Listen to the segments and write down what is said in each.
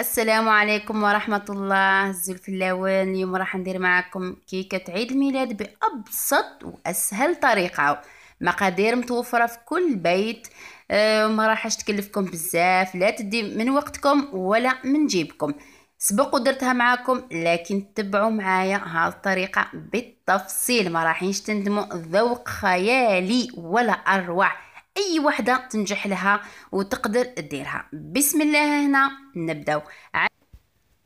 السلام عليكم ورحمة الله زلف اللون اليوم راح ندير معكم كيكة عيد الميلاد بأبسط وأسهل طريقة مقادير متوفرة في كل بيت أه ما راحش تكلفكم بزاف لا تدي من وقتكم ولا من جيبكم سبق ودرتها معاكم لكن تبعوا معايا هالطريقة الطريقة بالتفصيل ما راحينش تندموا ذوق خيالي ولا أروع اي وحده تنجح لها وتقدر ديرها بسم الله هنا نبداو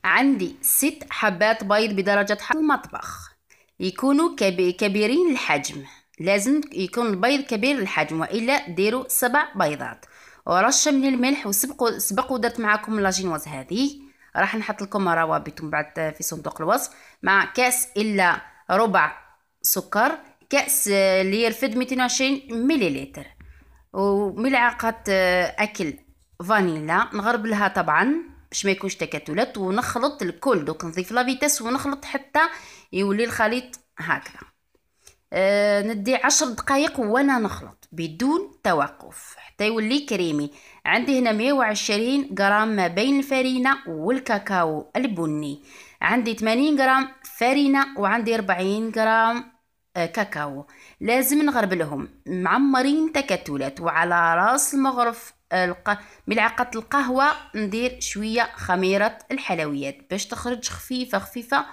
عندي ست حبات بيض بدرجه حراره المطبخ يكونوا كبيرين الحجم لازم يكون البيض كبير الحجم والا ديروا سبع بيضات ورشه من الملح وسبقوا سبقوا درت معكم لاجينواز هذه راح نحط لكم روابط بعد في صندوق الوصف مع كاس الا ربع سكر كاس اللي يرفد 220 مليلتر وملعقه آه، اكل فانيلا نغرب لها طبعا باش ما يكونش تكتلات ونخلط الكل دوك نضيف لافيتاس ونخلط حتى يولي الخليط هكذا أه ندي عشر دقائق وانا نخلط بدون توقف حتى يولي كريمي عندي هنا 120 غرام ما بين الفرينه والكاكاو البني عندي 80 غرام فرينه وعندي 40 غرام آه، كاكاو لازم نغربلهم معمرين تكتلات وعلى راس المغرف الق... ملعقة القهوة ندير شوية خميرة الحلويات باش تخرج خفيفة خفيفة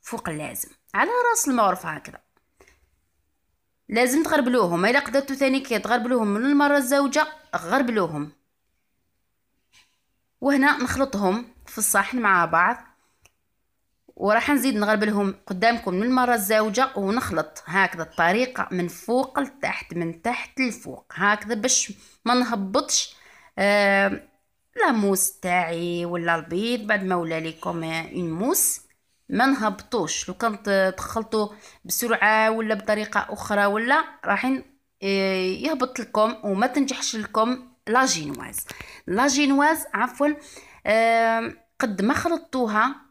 فوق اللازم على راس المغرف هكذا لازم تغربلوهم الا قدرتو ثاني كي تغربلوهم من المرة الزوجة غربلوهم وهنا نخلطهم في الصحن مع بعض وراح نزيد نغربلهم قدامكم من المرة الزوجة ونخلط هكذا الطريقة من فوق لتحت من تحت لفوق هكذا باش ما نهبطش آه، لا لاموس تاعي ولا البيض بعد ما ولا ليكم اون موس ما نهبطوش لو كنت دخلتو بسرعه ولا بطريقه اخرى ولا راح آه، يهبط لكم وما تنجحش لكم لا جينواز لا جينواز عفوا آه، قد ما خلطتوها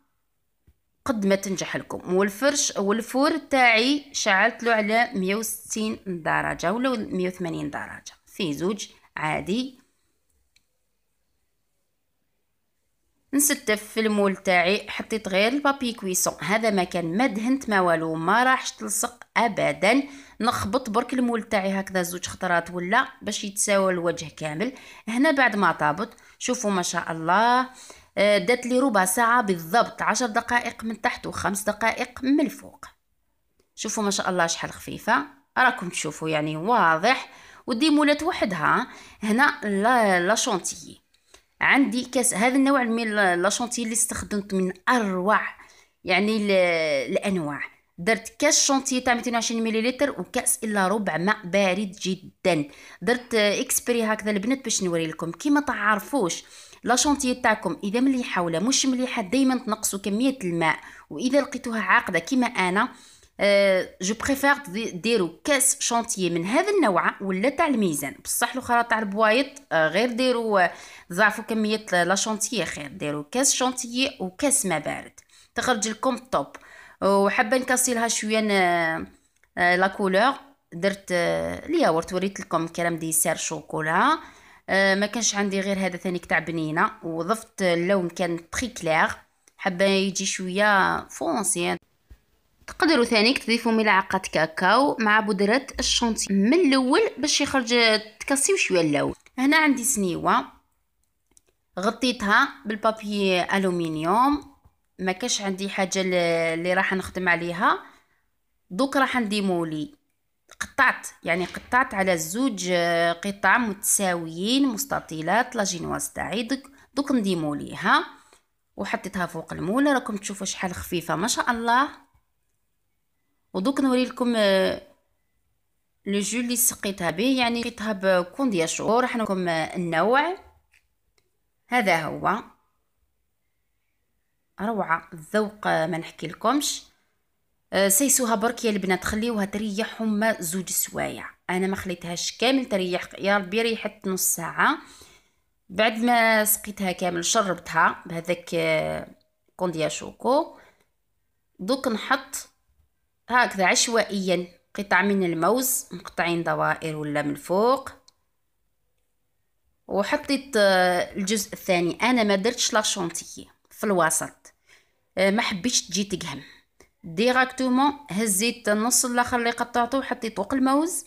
قد ما تنجح لكم والفرش والفور تاعي شعلت له على 160 درجه ولا 180 درجه في زوج عادي نستف في المول تاعي حطيت غير البابي كويسون هذا ما كان ما دهنت ما والو ما راحش تلصق ابدا نخبط برك المول تاعي هكذا زوج خطرات ولا باش يتساوى الوجه كامل هنا بعد ما طابت شوفوا ما شاء الله آه، دات لي ربع ساعة بالضبط عشر دقائق من تحت وخمس دقائق من الفوق شوفوا ما شاء الله شحال خفيفة راكم تشوفوا يعني واضح ودي مولات وحدها هنا لا شونتيي عندي كاس هذا النوع من لاشونتي اللي استخدمت من اروع يعني الانواع درت كاس شونتيي تاع 220 مليلتر وكاس الا ربع ماء بارد جدا درت اكسبري هكذا البنات باش نوري لكم كيما تعرفوش لا شونتي تاعكم اذا مليحه ولا مش مليحه دائما تنقصوا كميه الماء واذا لقيتوها عاقده كيما انا جو آه، بريفير ديروا كاس شونتيي من هذا النوع ولا تاع الميزان بصح الاخرى تاع البوايط آه، غير ديروا آه، ضعفوا كميه لا شونتيي خير ديروا كاس شونتيي وكاس ما بارد تخرج لكم توب وحابه نكاسي لها شويه لا كولور درت الياورت وريت لكم كريم ديسير شوكولا آه، ما كانش عندي غير هذا ثاني كتاع بنينه وضفت اللون كان تري كلير حابه يجي شويه فونسي تقدروا ثاني تضيفوا ملعقه كاكاو مع بودره الشونتي من الاول باش يخرج تكسيو شويه اللون هنا عندي سنيوه غطيتها بالبابي الومنيوم ما كاش عندي حاجه اللي راح نخدم عليها دوك راح نديمولي قطعت يعني قطعت على زوج آه، قطع متساويين مستطيلات لاجينواز تاعي دوك دوك نديمو ليها وحطيتها فوق المولة راكم تشوفوا شحال خفيفه ما شاء الله ودوك نوري لكم آه، لو جو اللي سقيتها به يعني سقيتها بكون ديال شهور راح نوريكم آه، النوع هذا هو روعه الذوق ما نحكي لكمش آه، سيسوها برك يا البنات خليوها تريح هما زوج سوايع انا ما خليتهاش كامل تريح يا ربي ريحت نص ساعه بعد ما سقيتها كامل شربتها بهذاك آه، كونديا شوكو دوك نحط هكذا عشوائيا قطع من الموز مقطعين دوائر ولا من فوق وحطيت آه، الجزء الثاني انا ما درتش لا في الوسط ما حبيتش تجي تقهم ديراكتومون هزيت النص الاخر اللي قطعته وحطيت فوق الموز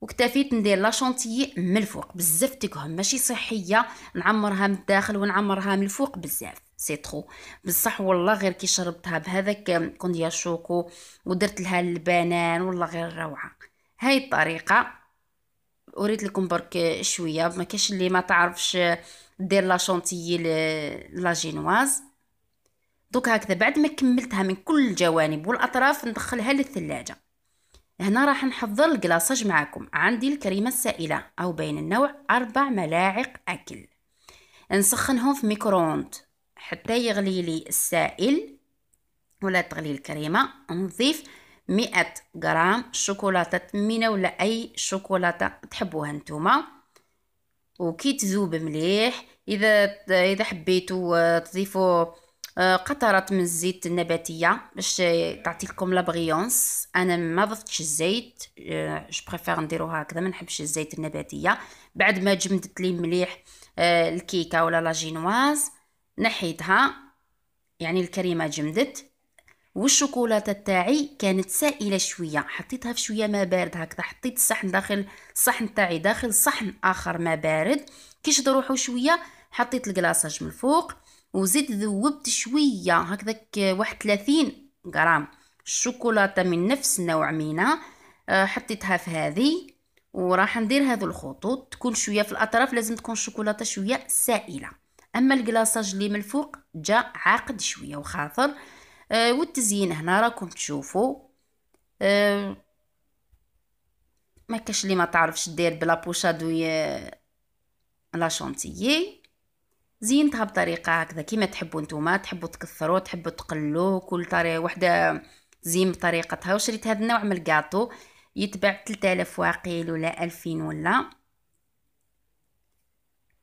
واكتفيت ندير لا شونتيي من الفوق بزاف تكهم ماشي صحيه نعمرها من الداخل ونعمرها من الفوق بزاف سي ترو بصح والله غير كي شربتها بهذاك كونديا شوكو ودرت لها البنان والله غير روعه هاي الطريقه وريت لكم برك شويه ما كاش اللي ما تعرفش دير لا شونتيي لا جينواز دوك هكذا بعد ما كملتها من كل الجوانب والاطراف ندخلها للثلاجه هنا راح نحضر الكلاصاج معكم عندي الكريمه السائله او بين النوع اربع ملاعق اكل نسخنهم في ميكرووند حتى يغلي لي السائل ولا تغلي الكريمه نضيف مئة غرام شوكولاته مينه ولا اي شوكولاته تحبوها نتوما وكي تذوب مليح اذا اذا حبيتو آه، تضيفوا آه، قطرات من الزيت النباتية باش تعطي لكم لابغيونس انا ما ضفتش الزيت جو بريفير نديروها هكذا ما نحبش الزيت النباتية بعد ما جمدت لي مليح آه، الكيكه ولا لا جينواز نحيتها يعني الكريمه جمدت والشوكولاته تاعي كانت سائله شويه حطيتها في شويه ما بارد هكذا حطيت الصحن داخل الصحن تاعي داخل صحن اخر ما بارد كي شد روحو شويه حطيت الكلاصاج من الفوق وزيد ذوبت شوية هكذاك واحد ثلاثين غرام الشوكولاتة من نفس نوع منها آه، حطيتها في هذه وراح ندير هذو الخطوط تكون شويه في الاطراف لازم تكون الشوكولاته شويه سائله اما الكلاصاج اللي من الفوق جا عاقد شويه وخاطر آه والتزيين هنا راكم تشوفوا آه ما كاش اللي ما تعرفش دير بلا بوشادو آه، لا شونتيي زينتها بطريقه هكذا كيما تحبوا نتوما تحبوا تكثروا تحبوا تقلوا كل طريقه وحده زين بطريقتها وشريت هذا النوع من الكاطو يتباع 3000 واقيل ولا 2000 ولا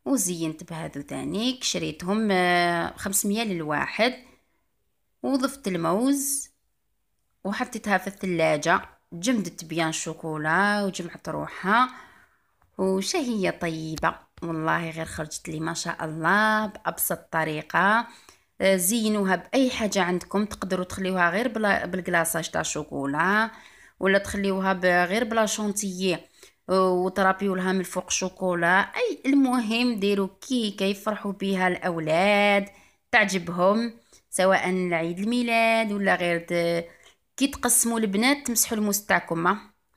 وزينت بهذو تانيك شريتهم 500 آه، للواحد وضفت الموز وحطيتها في الثلاجة جمدت بيان شوكولا وجمعت روحها وشهية طيبة والله غير خرجت لي ما شاء الله بأبسط طريقة آه، زينوها بأي حاجة عندكم تقدروا تخليوها غير بلا بالكلاصاج تاع شوكولا ولا تخليوها غير بلا شونتيي آه، وترابيو لها من فوق شوكولا اي المهم ديروا كي كيفرحوا بها الاولاد تعجبهم سواء العيد الميلاد ولا غير كي تقسموا البنات تمسحوا الموس تاعكم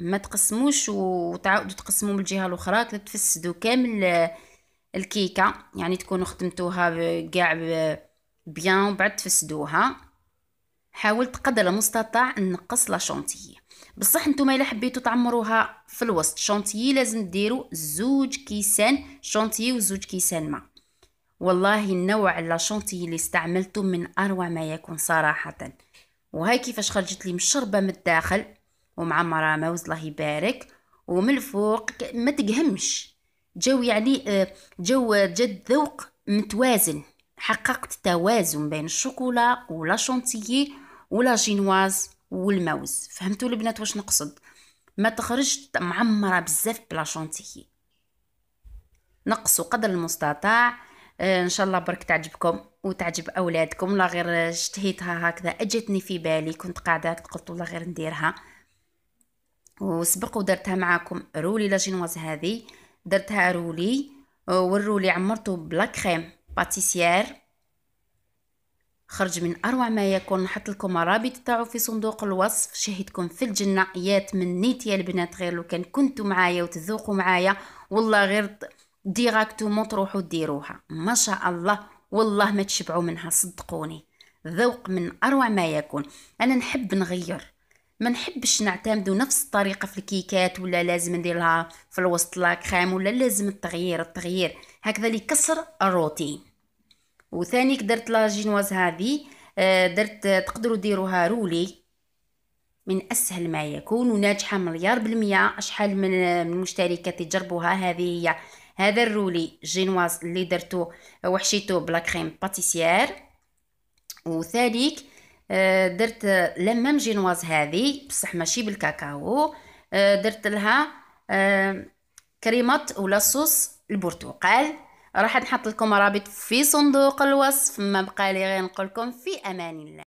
ما تقسموش وتعاودوا تقسموا من الجهه الاخرى تفسدوا كامل الكيكه يعني تكونوا خدمتوها كاع بيان وبعد تفسدوها حاولت قدر المستطاع نقص لا شونتيي بصح نتوما الا حبيتو تعمروها في الوسط شونتيي لازم ديروا زوج كيسان شونتيي وزوج كيسان ما والله النوع لا شونتيي اللي استعملته من اروع ما يكون صراحه وهاي كيفاش خرجت لي مشربه من الداخل ومعمرة موز الله يبارك ومن الفوق ما تقهمش جو يعني آه، جو جد ذوق متوازن حققت توازن بين الشوكولا ولا شونتيي ولا جينواز والموز فهمتوا البنات واش نقصد ما تخرج معمره بزاف بلا شونتيي نقصوا قدر المستطاع آه، ان شاء الله برك تعجبكم وتعجب اولادكم لا غير اشتهيتها هكذا اجتني في بالي كنت قاعده قلت والله غير نديرها وسبق ودرتها معاكم رولي لاجينواز هذه درتها رولي آه، والرولي عمرته بلا كريم باتيسيير خرج من اروع ما يكون نحط لكم الرابط تاعو في صندوق الوصف شهدكم في الجنه يا تمنيت يا البنات غير لو كان كنتوا معايا وتذوقوا معايا والله غير ديراكتومون تروحوا ديروها ما شاء الله والله ما تشبعوا منها صدقوني ذوق من اروع ما يكون انا نحب نغير ما نحبش نعتمدو نفس الطريقه في الكيكات ولا لازم نديرها في الوسط كريم ولا لازم التغيير التغيير هكذا اللي كسر الروتين وثاني درت لا جينواز هذه آه، درت تقدروا ديروها رولي من اسهل ما يكون وناجحه مليار بالمية شحال من المشتركات يجربوها هذه هي هذا الرولي جينواز اللي درتو وحشيتو بلا كريم باتيسيير وثالث آه، درت لمام جينواز هذه بصح ماشي بالكاكاو آه، درت لها آه، كريمه ولا صوص البرتقال راح نحط لكم رابط في صندوق الوصف ما بقى لي غير نقول لكم في امان الله